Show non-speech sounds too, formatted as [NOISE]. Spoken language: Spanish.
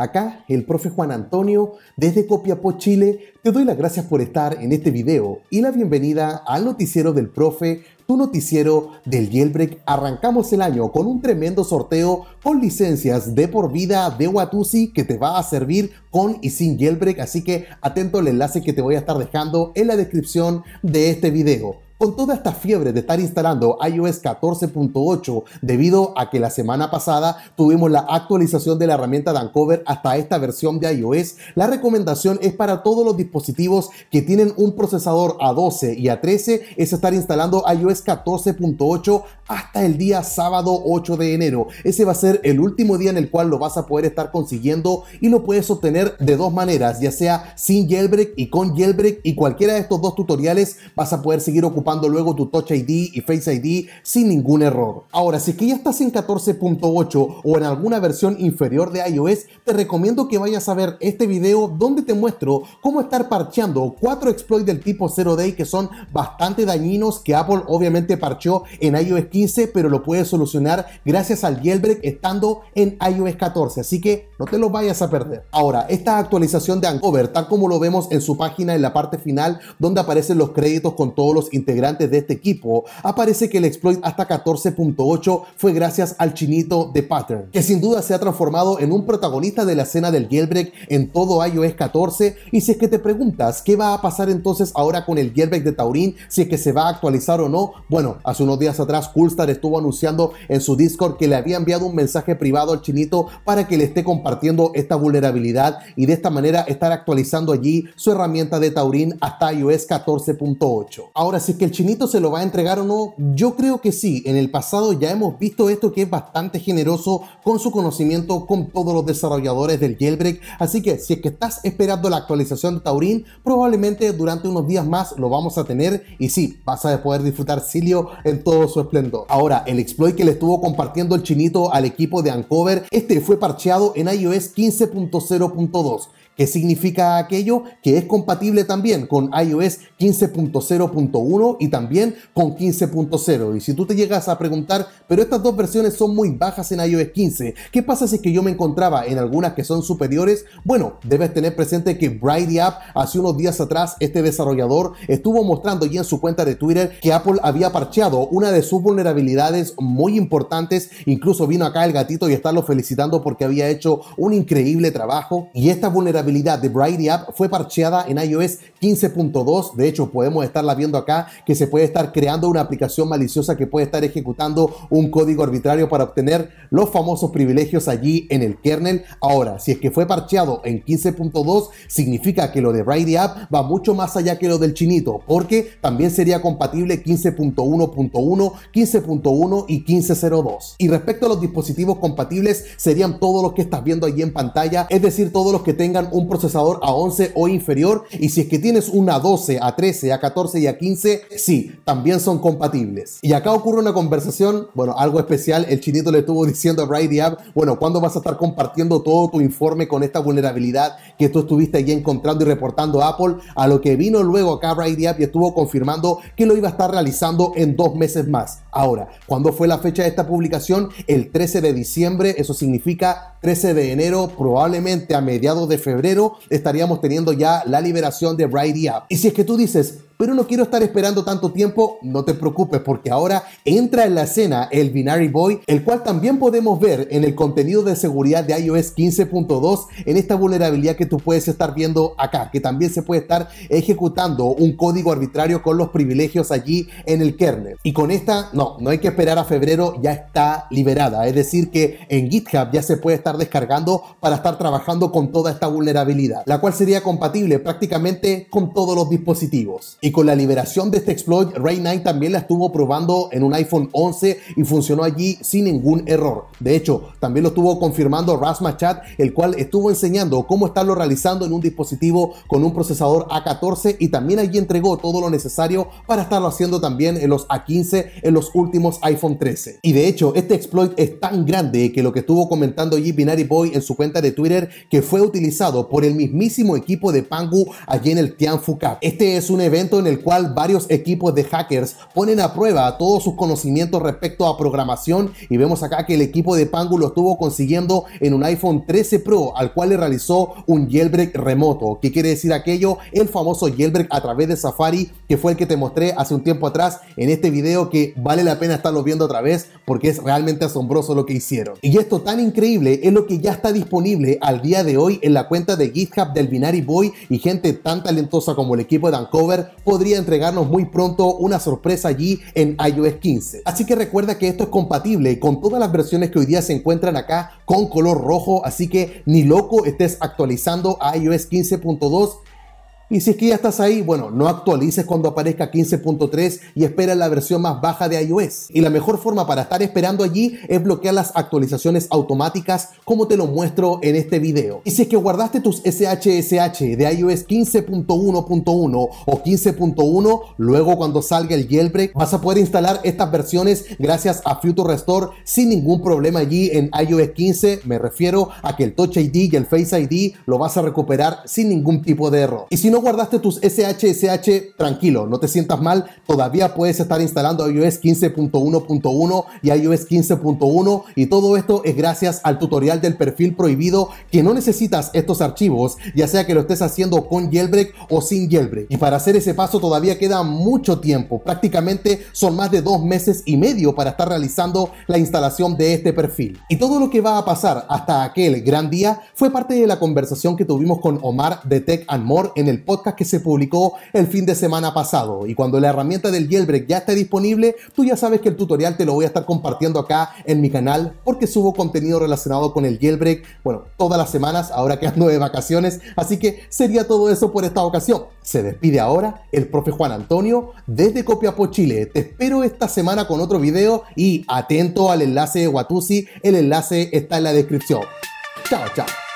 Acá el profe Juan Antonio desde Copiapó, Chile. Te doy las gracias por estar en este video y la bienvenida al noticiero del profe, tu noticiero del Yelbreak. Arrancamos el año con un tremendo sorteo con licencias de por vida de Watusi que te va a servir con y sin Jailbreak, así que atento al enlace que te voy a estar dejando en la descripción de este video. Con toda esta fiebre de estar instalando iOS 14.8, debido a que la semana pasada tuvimos la actualización de la herramienta Dancover hasta esta versión de iOS, la recomendación es para todos los dispositivos que tienen un procesador A12 y A13 es estar instalando iOS 14.8 hasta el día sábado 8 de enero. Ese va a ser el último día en el cual lo vas a poder estar consiguiendo y lo puedes obtener de dos maneras, ya sea sin jailbreak y con jailbreak y cualquiera de estos dos tutoriales vas a poder seguir ocupando luego tu Touch ID y Face ID sin ningún error. Ahora, si es que ya estás en 14.8 o en alguna versión inferior de iOS, te recomiendo que vayas a ver este video donde te muestro cómo estar parcheando cuatro exploits del tipo 0 day que son bastante dañinos que Apple obviamente parcheó en iOS 15, pero lo puedes solucionar gracias al jailbreak estando en iOS 14, así que no te lo vayas a perder. Ahora, esta actualización de Ancover, tal como lo vemos en su página en la parte final donde aparecen los créditos con todos los integrantes de este equipo, aparece que el exploit hasta 14.8 fue gracias al chinito de Pattern, que sin duda se ha transformado en un protagonista de la escena del jailbreak en todo iOS 14 y si es que te preguntas qué va a pasar entonces ahora con el jailbreak de Taurin, si es que se va a actualizar o no, bueno, hace unos días atrás Coolstar estuvo anunciando en su Discord que le había enviado un mensaje privado al chinito para que le esté compartiendo esta vulnerabilidad y de esta manera estar actualizando allí su herramienta de Taurin hasta iOS 14.8. Ahora sí si es que el chinito se lo va a entregar o no? Yo creo que sí. En el pasado ya hemos visto esto que es bastante generoso con su conocimiento con todos los desarrolladores del jailbreak. Así que si es que estás esperando la actualización de Taurin, probablemente durante unos días más lo vamos a tener. Y sí, vas a poder disfrutar Silio en todo su esplendor. Ahora, el exploit que le estuvo compartiendo el chinito al equipo de Ancover este fue parcheado en iOS 15.0.2. ¿Qué significa aquello? Que es compatible también con iOS 15.0.1 y también con 15.0. Y si tú te llegas a preguntar, pero estas dos versiones son muy bajas en iOS 15, ¿qué pasa si es que yo me encontraba en algunas que son superiores? Bueno, debes tener presente que Brighty App hace unos días atrás este desarrollador estuvo mostrando ya en su cuenta de Twitter que Apple había parcheado una de sus vulnerabilidades muy importantes. Incluso vino acá el gatito y lo felicitando porque había hecho un increíble trabajo. Y esta vulnerabilidad de Brighty App fue parcheada en iOS 15.2. De hecho, podemos estarla viendo acá que se puede estar creando una aplicación maliciosa que puede estar ejecutando un código arbitrario para obtener los famosos privilegios allí en el kernel. Ahora, si es que fue parcheado en 15.2, significa que lo de Brighty App va mucho más allá que lo del chinito, porque también sería compatible 15.1.1, 15.1 y 15.02. Y respecto a los dispositivos compatibles, serían todos los que estás viendo allí en pantalla, es decir, todos los que tengan un procesador A11 o inferior y si es que tienes una 12 A13, A14 y A15, sí, también son compatibles. Y acá ocurre una conversación, bueno, algo especial, el chinito le estuvo [LAUGHS] diciendo a Brady App, bueno, ¿cuándo vas a estar compartiendo todo tu informe con esta vulnerabilidad que tú estuviste allí encontrando y reportando a Apple? A lo que vino luego acá Brady y estuvo confirmando que lo iba a estar realizando en dos meses más. Ahora, ¿cuándo fue la fecha de esta publicación? El 13 de diciembre, eso significa 13 de enero, probablemente a mediados de febrero estaríamos teniendo ya la liberación de Brady Up. Y si es que tú dices, pero no quiero estar esperando tanto tiempo, no te preocupes porque ahora entra en la escena el Binary Boy, el cual también podemos ver en el contenido de seguridad de iOS 15.2 en esta vulnerabilidad que tú puedes estar viendo acá, que también se puede estar ejecutando un código arbitrario con los privilegios allí en el kernel. Y con esta, no, no hay que esperar a febrero, ya está liberada, es decir que en GitHub ya se puede estar descargando para estar trabajando con toda esta vulnerabilidad, la cual sería compatible prácticamente con todos los dispositivos. Y con la liberación de este exploit, Ray 9 también la estuvo probando en un iPhone 11 y funcionó allí sin ningún error. De hecho, también lo estuvo confirmando Rasma Chat, el cual estuvo enseñando cómo estarlo realizando en un dispositivo con un procesador A14 y también allí entregó todo lo necesario para estarlo haciendo también en los A15 en los últimos iPhone 13. Y de hecho, este exploit es tan grande que lo que estuvo comentando allí Binary Boy en su cuenta de Twitter que fue utilizado por el mismísimo equipo de Pangu allí en el Tianfu Cup. Este es un evento en el cual varios equipos de hackers ponen a prueba todos sus conocimientos respecto a programación y vemos acá que el equipo de Pangu lo estuvo consiguiendo en un iPhone 13 Pro al cual le realizó un jailbreak remoto. ¿Qué quiere decir aquello? El famoso jailbreak a través de Safari que fue el que te mostré hace un tiempo atrás en este video que vale la pena estarlo viendo otra vez porque es realmente asombroso lo que hicieron. Y esto tan increíble es lo que ya está disponible al día de hoy en la cuenta de GitHub del Binary Boy y gente tan talentosa como el equipo de Vancouver podría entregarnos muy pronto una sorpresa allí en iOS 15. Así que recuerda que esto es compatible con todas las versiones que hoy día se encuentran acá con color rojo, así que ni loco estés actualizando a iOS 15.2 y si es que ya estás ahí, bueno, no actualices cuando aparezca 15.3 y espera la versión más baja de iOS. Y la mejor forma para estar esperando allí es bloquear las actualizaciones automáticas como te lo muestro en este video. Y si es que guardaste tus SHSH de iOS 15.1.1 o 15.1, luego cuando salga el jailbreak vas a poder instalar estas versiones gracias a Future Restore sin ningún problema allí en iOS 15. Me refiero a que el Touch ID y el Face ID lo vas a recuperar sin ningún tipo de error. Y si no guardaste tus SHSH, tranquilo, no te sientas mal, todavía puedes estar instalando iOS 15.1.1 y iOS 15.1 y todo esto es gracias al tutorial del perfil prohibido que no necesitas estos archivos, ya sea que lo estés haciendo con jailbreak o sin jailbreak. Y para hacer ese paso todavía queda mucho tiempo, prácticamente son más de dos meses y medio para estar realizando la instalación de este perfil. Y todo lo que va a pasar hasta aquel gran día fue parte de la conversación que tuvimos con Omar de Tech and More en el podcast que se publicó el fin de semana pasado. Y cuando la herramienta del jailbreak ya esté disponible, tú ya sabes que el tutorial te lo voy a estar compartiendo acá en mi canal porque subo contenido relacionado con el jailbreak, bueno, todas las semanas, ahora que ando de vacaciones. Así que sería todo eso por esta ocasión. Se despide ahora el profe Juan Antonio desde Copiapó, Chile. Te espero esta semana con otro video y atento al enlace de Watusi. El enlace está en la descripción. Chao, chao.